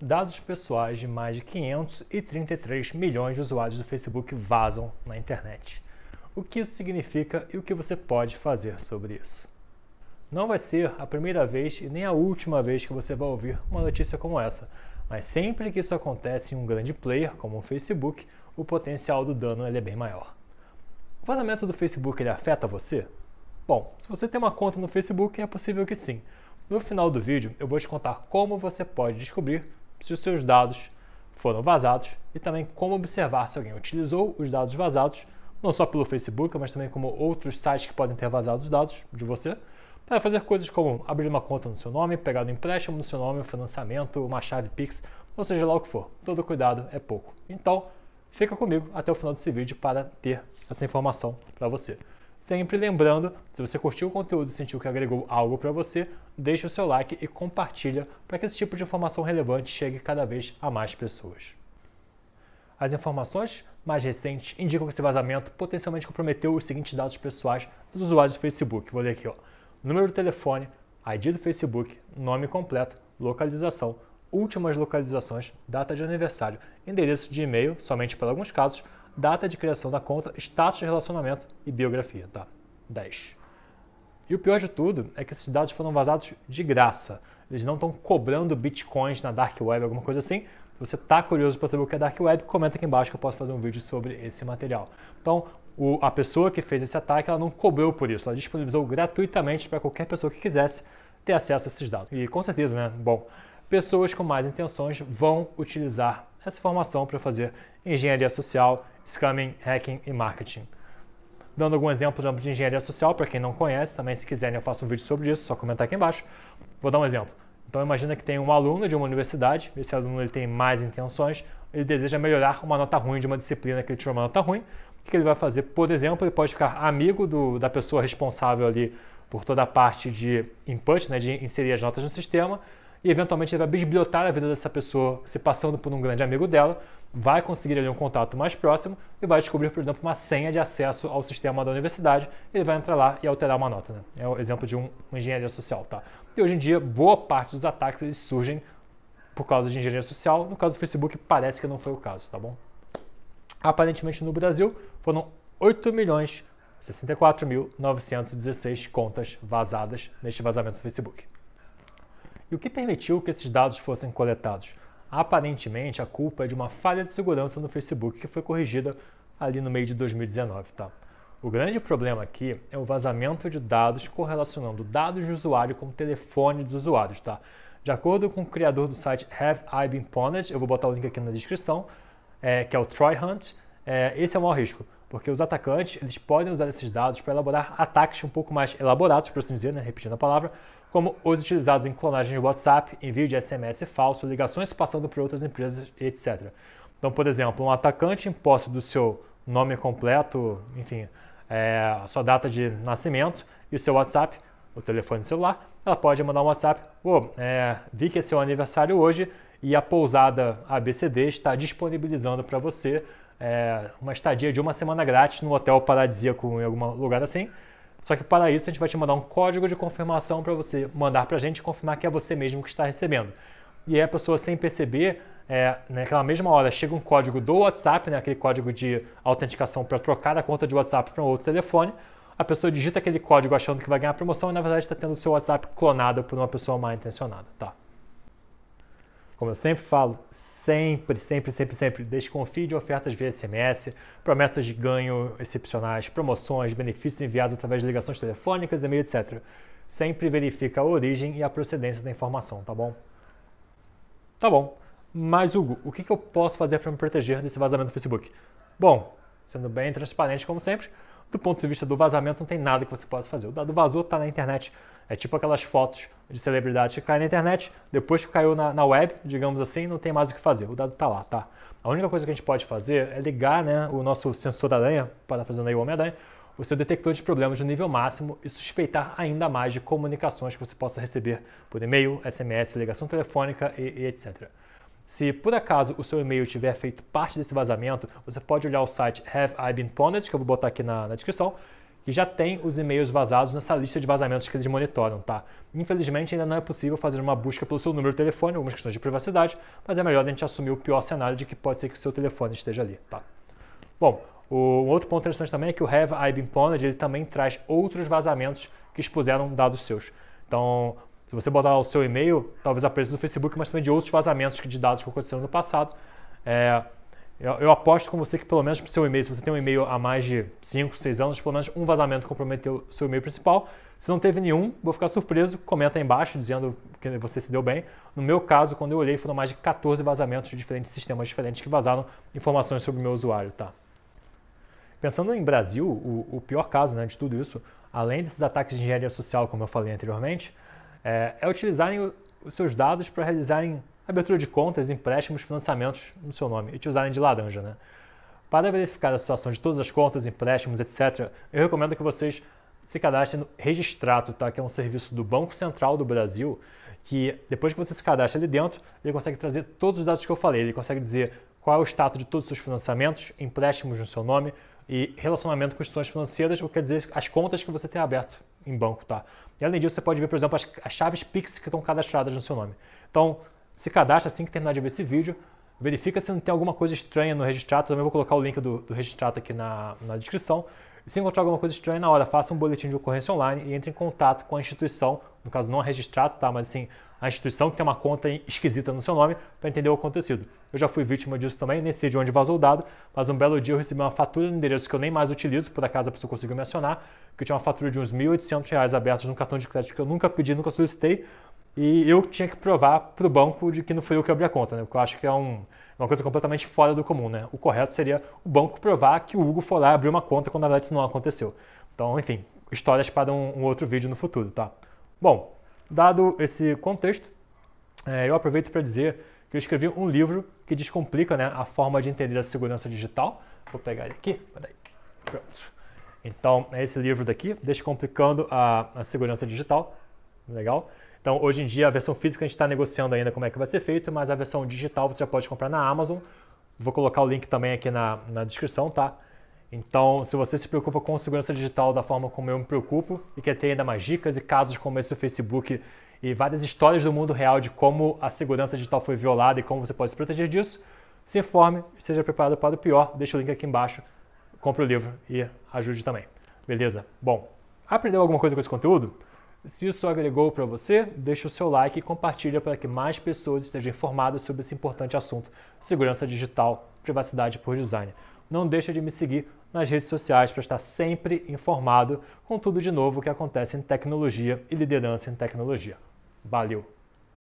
dados pessoais de mais de 533 milhões de usuários do Facebook vazam na internet. O que isso significa e o que você pode fazer sobre isso? Não vai ser a primeira vez e nem a última vez que você vai ouvir uma notícia como essa, mas sempre que isso acontece em um grande player como o Facebook, o potencial do dano é bem maior. O vazamento do Facebook ele afeta você? Bom, se você tem uma conta no Facebook, é possível que sim. No final do vídeo, eu vou te contar como você pode descobrir se os seus dados foram vazados e também como observar se alguém utilizou os dados vazados, não só pelo Facebook, mas também como outros sites que podem ter vazado os dados de você, para fazer coisas como abrir uma conta no seu nome, pegar um empréstimo no seu nome, um financiamento, uma chave Pix, ou seja lá o que for. Todo cuidado é pouco. Então, fica comigo até o final desse vídeo para ter essa informação para você. Sempre lembrando, se você curtiu o conteúdo e sentiu que agregou algo para você, deixe o seu like e compartilha para que esse tipo de informação relevante chegue cada vez a mais pessoas. As informações mais recentes indicam que esse vazamento potencialmente comprometeu os seguintes dados pessoais dos usuários do Facebook. Vou ler aqui, ó. Número do telefone, ID do Facebook, nome completo, localização, últimas localizações, data de aniversário, endereço de e-mail, somente para alguns casos, data de criação da conta, status de relacionamento e biografia, tá? 10. E o pior de tudo é que esses dados foram vazados de graça. Eles não estão cobrando bitcoins na dark web, alguma coisa assim. Se você está curioso para saber o que é dark web, comenta aqui embaixo que eu posso fazer um vídeo sobre esse material. Então, o, a pessoa que fez esse ataque, ela não cobrou por isso. Ela disponibilizou gratuitamente para qualquer pessoa que quisesse ter acesso a esses dados. E com certeza, né? Bom, pessoas com mais intenções vão utilizar essa formação para fazer engenharia social, scamming, hacking e marketing. Dando algum exemplo de engenharia social, para quem não conhece, também se quiserem eu faço um vídeo sobre isso, só comentar aqui embaixo. Vou dar um exemplo. Então imagina que tem um aluno de uma universidade, esse aluno ele tem mais intenções, ele deseja melhorar uma nota ruim de uma disciplina que ele tirou uma nota ruim. O que ele vai fazer? Por exemplo, ele pode ficar amigo do, da pessoa responsável ali por toda a parte de input, né, de inserir as notas no sistema, e eventualmente ele vai bisbilhotar a vida dessa pessoa se passando por um grande amigo dela, vai conseguir ali um contato mais próximo e vai descobrir, por exemplo, uma senha de acesso ao sistema da universidade, ele vai entrar lá e alterar uma nota. Né? É o exemplo de um, uma engenharia social. Tá? E hoje em dia, boa parte dos ataques eles surgem por causa de engenharia social, no caso do Facebook parece que não foi o caso, tá bom? Aparentemente no Brasil foram 8 milhões 64.916 contas vazadas neste vazamento do Facebook. E o que permitiu que esses dados fossem coletados? Aparentemente, a culpa é de uma falha de segurança no Facebook que foi corrigida ali no meio de 2019, tá? O grande problema aqui é o vazamento de dados correlacionando dados de usuário com o telefone dos usuários, tá? De acordo com o criador do site Have I Been Pwned, eu vou botar o link aqui na descrição, é, que é o Troy Hunt, é, esse é o maior risco, porque os atacantes eles podem usar esses dados para elaborar ataques um pouco mais elaborados, por assim dizer, né? repetindo a palavra, como os utilizados em clonagem de WhatsApp, envio de SMS falso, ligações passando por outras empresas, etc. Então, por exemplo, um atacante em posse do seu nome completo, enfim, é, a sua data de nascimento e o seu WhatsApp, o telefone celular, ela pode mandar um WhatsApp. Oh, é, vi que é seu aniversário hoje e a pousada ABCD está disponibilizando para você é, uma estadia de uma semana grátis no hotel paradisíaco em algum lugar assim. Só que para isso a gente vai te mandar um código de confirmação para você mandar para a gente confirmar que é você mesmo que está recebendo. E aí a pessoa sem perceber, é, naquela mesma hora chega um código do WhatsApp, né, aquele código de autenticação para trocar a conta de WhatsApp para um outro telefone. A pessoa digita aquele código achando que vai ganhar promoção e na verdade está tendo o seu WhatsApp clonado por uma pessoa mal intencionada, tá? Como eu sempre falo, sempre, sempre, sempre, sempre desconfie de ofertas via SMS, promessas de ganho excepcionais, promoções, benefícios enviados através de ligações telefônicas, e-mail, etc. Sempre verifica a origem e a procedência da informação, tá bom? Tá bom. Mas, Hugo, o que eu posso fazer para me proteger desse vazamento do Facebook? Bom, sendo bem transparente como sempre, do ponto de vista do vazamento não tem nada que você possa fazer. O dado vazou, está na internet, é tipo aquelas fotos de celebridades que caem na internet, depois que caiu na, na web, digamos assim, não tem mais o que fazer, o dado está lá, tá? A única coisa que a gente pode fazer é ligar né, o nosso sensor da aranha, para fazendo aí o Homem-Aranha, o seu detector de problemas no nível máximo e suspeitar ainda mais de comunicações que você possa receber por e-mail, SMS, ligação telefônica e, e etc. Se por acaso o seu e-mail tiver feito parte desse vazamento, você pode olhar o site Have I Been Pwned, que eu vou botar aqui na, na descrição, que já tem os e-mails vazados nessa lista de vazamentos que eles monitoram, tá? Infelizmente, ainda não é possível fazer uma busca pelo seu número de telefone, algumas questões de privacidade, mas é melhor a gente assumir o pior cenário de que pode ser que seu telefone esteja ali, tá? Bom, o outro ponto interessante também é que o Have I Been Pwned, ele também traz outros vazamentos que expuseram dados seus. Então, se você botar o seu e-mail, talvez apareça no Facebook, mas também de outros vazamentos de dados que aconteceram no passado, é, eu, eu, aposto com você que pelo menos para o seu e-mail, se você tem um e-mail há mais de 5, 6 anos, pelo menos um vazamento comprometeu o seu e-mail principal. Se não teve nenhum, vou ficar surpreso, comenta aí embaixo dizendo que você se deu bem. No meu caso, quando eu olhei, foram mais de 14 vazamentos de diferentes sistemas diferentes que vazaram informações sobre o meu usuário, tá? Pensando em Brasil, o, o pior caso né, de tudo isso, além desses ataques de engenharia social, como eu falei anteriormente, é, é utilizarem os seus dados para realizarem abertura de contas, empréstimos, financiamentos no seu nome e te usarem de laranja, né? Para verificar a situação de todas as contas, empréstimos, etc., eu recomendo que vocês se cadastrem no Registrato, tá? que é um serviço do Banco Central do Brasil, que depois que você se cadastra ali dentro, ele consegue trazer todos os dados que eu falei. Ele consegue dizer qual é o status de todos os seus financiamentos, empréstimos no seu nome e relacionamento com instituições financeiras, ou quer dizer as contas que você tem aberto em banco. Tá? E além disso, você pode ver, por exemplo, as, as chaves Pix que estão cadastradas no seu nome. Então, se cadastra assim que terminar de ver esse vídeo, verifica se não tem alguma coisa estranha no registrato, também vou colocar o link do, do registrato aqui na, na descrição. E se encontrar alguma coisa estranha na hora, faça um boletim de ocorrência online e entre em contato com a instituição, no caso não a registrato, tá? mas assim, a instituição que tem uma conta esquisita no seu nome, para entender o acontecido. Eu já fui vítima disso também, nesse sei de onde vazou o dado, mas um belo dia eu recebi uma fatura no endereço que eu nem mais utilizo, por acaso a pessoa conseguiu me acionar, que tinha uma fatura de uns R$ 1.800 abertos num cartão de crédito que eu nunca pedi, nunca solicitei, e eu tinha que provar para o banco de que não fui eu que abri a conta, né? Porque eu acho que é um, é uma coisa completamente fora do comum, né? O correto seria o banco provar que o Hugo foi lá abrir uma conta quando na verdade isso não aconteceu. Então, enfim, histórias para um, um outro vídeo no futuro, tá? Bom, dado esse contexto, é, eu aproveito para dizer que eu escrevi um livro que descomplica né, a forma de entender a segurança digital. Vou pegar ele aqui, peraí. Pronto. Então, é esse livro daqui, Descomplicando a, a Segurança Digital. Legal? Então, hoje em dia, a versão física a gente está negociando ainda como é que vai ser feito, mas a versão digital você já pode comprar na Amazon. Vou colocar o link também aqui na, na descrição, tá? Então, se você se preocupa com segurança digital da forma como eu me preocupo e quer ter ainda mais dicas e casos como esse do Facebook e várias histórias do mundo real de como a segurança digital foi violada e como você pode se proteger disso, se informe, seja preparado para o pior. Deixa o link aqui embaixo, compre o livro e ajude também. Beleza? Bom, aprendeu alguma coisa com esse conteúdo? Se isso agregou para você, deixe o seu like e compartilha para que mais pessoas estejam informadas sobre esse importante assunto: segurança digital, privacidade por design. Não deixe de me seguir nas redes sociais para estar sempre informado com tudo de novo que acontece em tecnologia e liderança em tecnologia. Valeu!